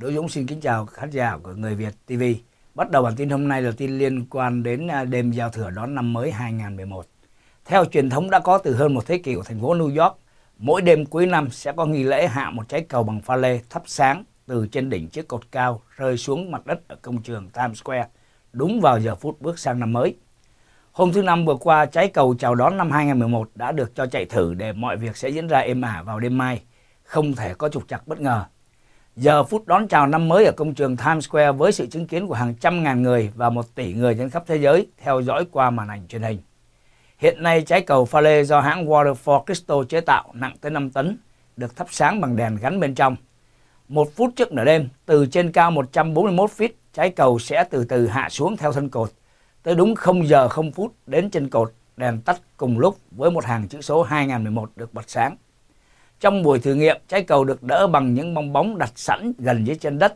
Đỗ Dũng xin kính chào khán giả của Người Việt TV. Bắt đầu bản tin hôm nay là tin liên quan đến à, đêm giao thừa đón năm mới 2011. Theo truyền thống đã có từ hơn một thế kỷ của thành phố New York, mỗi đêm cuối năm sẽ có nghi lễ hạ một trái cầu bằng pha lê thắp sáng từ trên đỉnh chiếc cột cao rơi xuống mặt đất ở công trường Times Square đúng vào giờ phút bước sang năm mới. Hôm thứ Năm vừa qua, trái cầu chào đón năm 2011 đã được cho chạy thử để mọi việc sẽ diễn ra êm ả vào đêm mai. Không thể có trục trặc bất ngờ giờ phút đón chào năm mới ở công trường Times Square với sự chứng kiến của hàng trăm ngàn người và một tỷ người trên khắp thế giới theo dõi qua màn ảnh truyền hình. Hiện nay trái cầu pha lê do hãng Water for Crystal chế tạo nặng tới 5 tấn được thắp sáng bằng đèn gắn bên trong. Một phút trước nửa đêm, từ trên cao 141 feet, trái cầu sẽ từ từ hạ xuống theo thân cột. Tới đúng 0 giờ 0 phút đến trên cột, đèn tắt cùng lúc với một hàng chữ số 2011 được bật sáng. Trong buổi thử nghiệm, trái cầu được đỡ bằng những bong bóng đặt sẵn gần dưới chân đất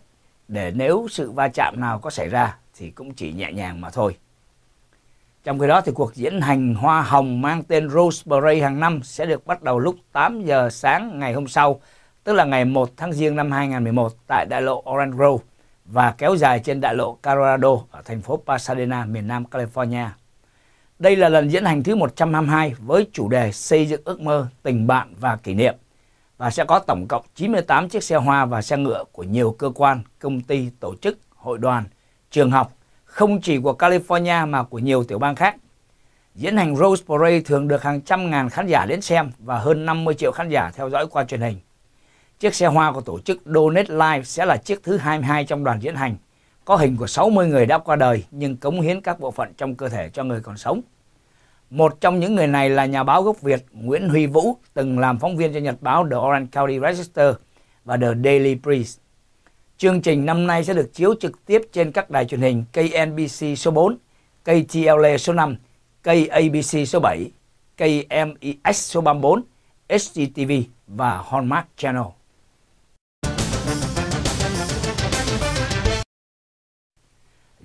để nếu sự va chạm nào có xảy ra thì cũng chỉ nhẹ nhàng mà thôi. Trong khi đó thì cuộc diễn hành hoa hồng mang tên Rose Parade hàng năm sẽ được bắt đầu lúc 8 giờ sáng ngày hôm sau, tức là ngày 1 tháng Giêng năm 2011 tại đại lộ Orange Grove và kéo dài trên đại lộ Colorado ở thành phố Pasadena, miền Nam California. Đây là lần diễn hành thứ 122 với chủ đề xây dựng ước mơ, tình bạn và kỷ niệm và sẽ có tổng cộng 98 chiếc xe hoa và xe ngựa của nhiều cơ quan, công ty, tổ chức, hội đoàn, trường học, không chỉ của California mà của nhiều tiểu bang khác. Diễn hành Rose Parade thường được hàng trăm ngàn khán giả đến xem và hơn 50 triệu khán giả theo dõi qua truyền hình. Chiếc xe hoa của tổ chức Donate Life sẽ là chiếc thứ 22 trong đoàn diễn hành, có hình của 60 người đã qua đời nhưng cống hiến các bộ phận trong cơ thể cho người còn sống. Một trong những người này là nhà báo gốc Việt Nguyễn Huy Vũ, từng làm phóng viên cho nhật báo The Orange County Register và The Daily Priest. Chương trình năm nay sẽ được chiếu trực tiếp trên các đài truyền hình KNBC số 4, KTLA số 5, KABC số 7, KMEX số 34, HGTV và Hallmark Channel.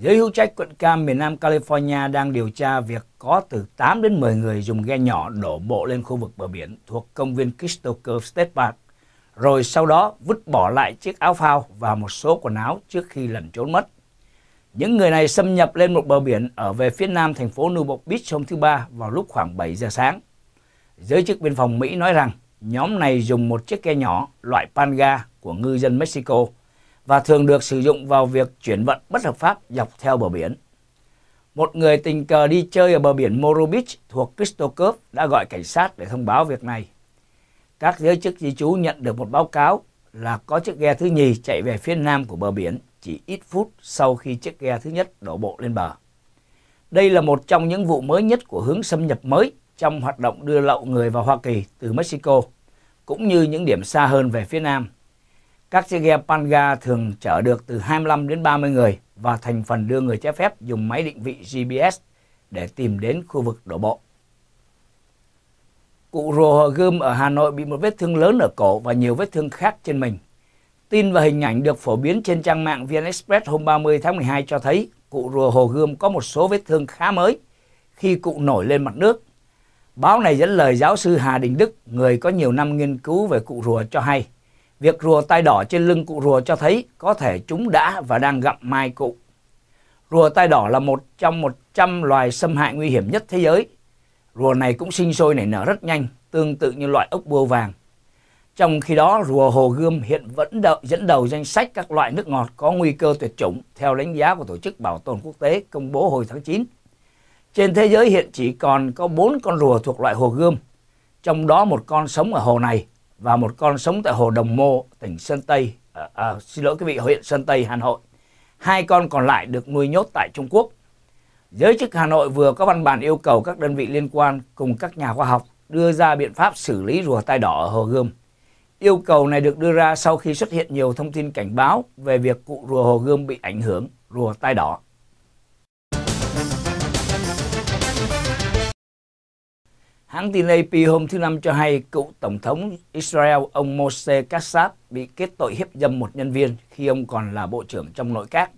Giới hữu trách quận Cam miền Nam California đang điều tra việc có từ 8 đến 10 người dùng ghe nhỏ đổ bộ lên khu vực bờ biển thuộc công viên Crystal Cove State Park, rồi sau đó vứt bỏ lại chiếc áo phao và một số quần áo trước khi lẩn trốn mất. Những người này xâm nhập lên một bờ biển ở về phía nam thành phố Newport Beach hôm thứ Ba vào lúc khoảng 7 giờ sáng. Giới chức biên phòng Mỹ nói rằng nhóm này dùng một chiếc ghe nhỏ loại panga của ngư dân Mexico – và thường được sử dụng vào việc chuyển vận bất hợp pháp dọc theo bờ biển. Một người tình cờ đi chơi ở bờ biển Moro Beach thuộc Kristokov đã gọi cảnh sát để thông báo việc này. Các giới chức di trú nhận được một báo cáo là có chiếc ghe thứ nhì chạy về phía nam của bờ biển chỉ ít phút sau khi chiếc ghe thứ nhất đổ bộ lên bờ. Đây là một trong những vụ mới nhất của hướng xâm nhập mới trong hoạt động đưa lậu người vào Hoa Kỳ từ Mexico, cũng như những điểm xa hơn về phía Nam các chiếc ghe Panga thường chở được từ 25 đến 30 người và thành phần đưa người trái phép dùng máy định vị GPS để tìm đến khu vực đổ bộ. Cụ Rùa Gươm ở Hà Nội bị một vết thương lớn ở cổ và nhiều vết thương khác trên mình. Tin và hình ảnh được phổ biến trên trang mạng VN Express hôm 30 tháng 12 cho thấy cụ rùa hồ gươm có một số vết thương khá mới khi cụ nổi lên mặt nước. Báo này dẫn lời giáo sư Hà Đình Đức, người có nhiều năm nghiên cứu về cụ rùa cho hay. Việc rùa tai đỏ trên lưng cụ rùa cho thấy có thể chúng đã và đang gặm mai cụ. Rùa tai đỏ là một trong 100 loài xâm hại nguy hiểm nhất thế giới. Rùa này cũng sinh sôi nảy nở rất nhanh, tương tự như loại ốc bươu vàng. Trong khi đó, rùa hồ gươm hiện vẫn đợi dẫn đầu danh sách các loại nước ngọt có nguy cơ tuyệt chủng theo đánh giá của Tổ chức Bảo tồn Quốc tế công bố hồi tháng 9. Trên thế giới hiện chỉ còn có 4 con rùa thuộc loại hồ gươm, trong đó một con sống ở hồ này và một con sống tại hồ Đồng Mô, tỉnh Sơn Tây, à, à, xin lỗi quý vị, huyện Sơn Tây, Hà Nội. Hai con còn lại được nuôi nhốt tại Trung Quốc. Giới chức Hà Nội vừa có văn bản yêu cầu các đơn vị liên quan cùng các nhà khoa học đưa ra biện pháp xử lý rùa tai đỏ ở Hồ Gươm. Yêu cầu này được đưa ra sau khi xuất hiện nhiều thông tin cảnh báo về việc cụ rùa Hồ Gươm bị ảnh hưởng rùa tai đỏ. Hãng tin AP hôm thứ Năm cho hay cựu Tổng thống Israel ông Moshe Kassab bị kết tội hiếp dâm một nhân viên khi ông còn là bộ trưởng trong nội các.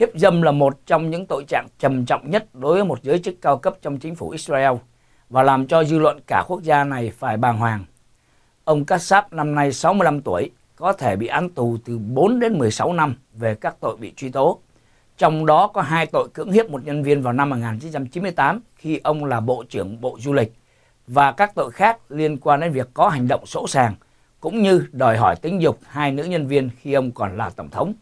Hiếp dâm là một trong những tội trạng trầm trọng nhất đối với một giới chức cao cấp trong chính phủ Israel và làm cho dư luận cả quốc gia này phải bàng hoàng. Ông Kassab năm nay 65 tuổi có thể bị án tù từ 4 đến 16 năm về các tội bị truy tố. Trong đó có hai tội cưỡng hiếp một nhân viên vào năm 1998 khi ông là Bộ trưởng Bộ Du lịch và các tội khác liên quan đến việc có hành động sỗ sàng cũng như đòi hỏi tính dục hai nữ nhân viên khi ông còn là tổng thống.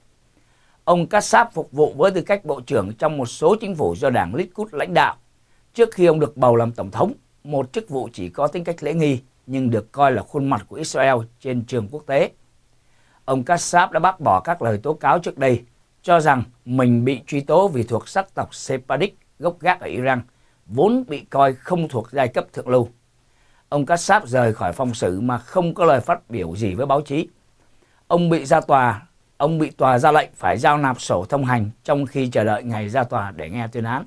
Ông Kassab phục vụ với tư cách bộ trưởng trong một số chính phủ do đảng Likud lãnh đạo trước khi ông được bầu làm tổng thống, một chức vụ chỉ có tính cách lễ nghi nhưng được coi là khuôn mặt của Israel trên trường quốc tế. Ông Kassab đã bác bỏ các lời tố cáo trước đây, cho rằng mình bị truy tố vì thuộc sắc tộc Sephardic gốc gác ở Iran – vốn bị coi không thuộc giai cấp thượng lưu. Ông Kassab rời khỏi phòng xử mà không có lời phát biểu gì với báo chí. Ông bị ra tòa, ông bị tòa ra lệnh phải giao nạp sổ thông hành trong khi chờ đợi ngày ra tòa để nghe tuyên án.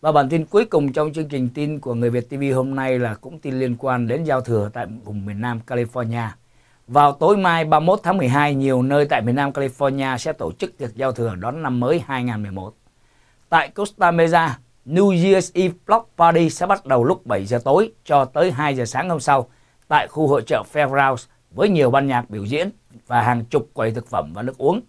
Và bản tin cuối cùng trong chương trình tin của Người Việt TV hôm nay là cũng tin liên quan đến giao thừa tại vùng miền Nam California. Vào tối mai 31 tháng 12, nhiều nơi tại miền Nam California sẽ tổ chức tiệc giao thừa đón năm mới 2011. Tại Costa Mesa, New Year's Eve Block Party sẽ bắt đầu lúc 7 giờ tối cho tới 2 giờ sáng hôm sau tại khu hội trợ Fairgrounds với nhiều ban nhạc biểu diễn và hàng chục quầy thực phẩm và nước uống.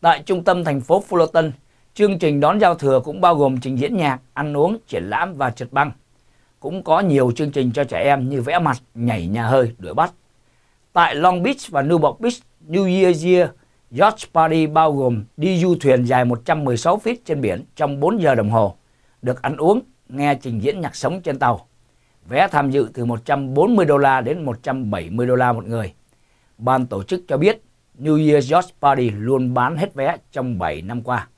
Tại trung tâm thành phố Fullerton, chương trình đón giao thừa cũng bao gồm trình diễn nhạc, ăn uống, triển lãm và trượt băng. Cũng có nhiều chương trình cho trẻ em như vẽ mặt, nhảy nhà hơi, đuổi bắt. Tại Long Beach và Newport Beach, New Year's Year, Yacht Party bao gồm đi du thuyền dài 116 feet trên biển trong 4 giờ đồng hồ được ăn uống, nghe trình diễn nhạc sống trên tàu. Vé tham dự từ 140 đô la đến 170 đô la một người. Ban tổ chức cho biết New Year's Yacht Party luôn bán hết vé trong 7 năm qua.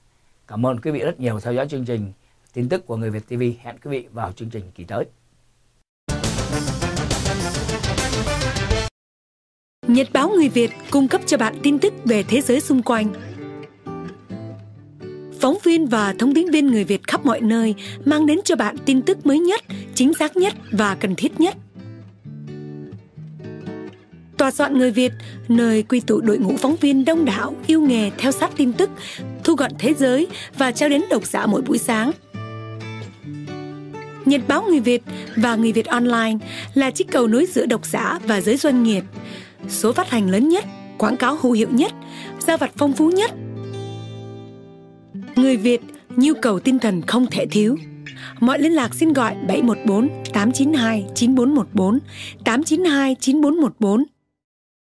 Cảm ơn quý vị rất nhiều theo dõi chương trình tin tức của Người Việt TV. Hẹn quý vị vào chương trình kỳ tới. Nhật báo Người Việt cung cấp cho bạn tin tức về thế giới xung quanh Phóng viên và thông tin viên người Việt khắp mọi nơi mang đến cho bạn tin tức mới nhất, chính xác nhất và cần thiết nhất. Tòa soạn người Việt, nơi quy tụ đội ngũ phóng viên đông đảo, yêu nghề theo sát tin tức, thu gọn thế giới và trao đến độc giả mỗi buổi sáng. Nhật báo người Việt và người Việt online là chiếc cầu nối giữa độc giả và giới doanh nghiệp. Số phát hành lớn nhất, quảng cáo hữu hiệu nhất, giao vặt phong phú nhất – Người Việt, nhu cầu tinh thần không thể thiếu. Mọi liên lạc xin gọi 714 892 9414, 892 9414.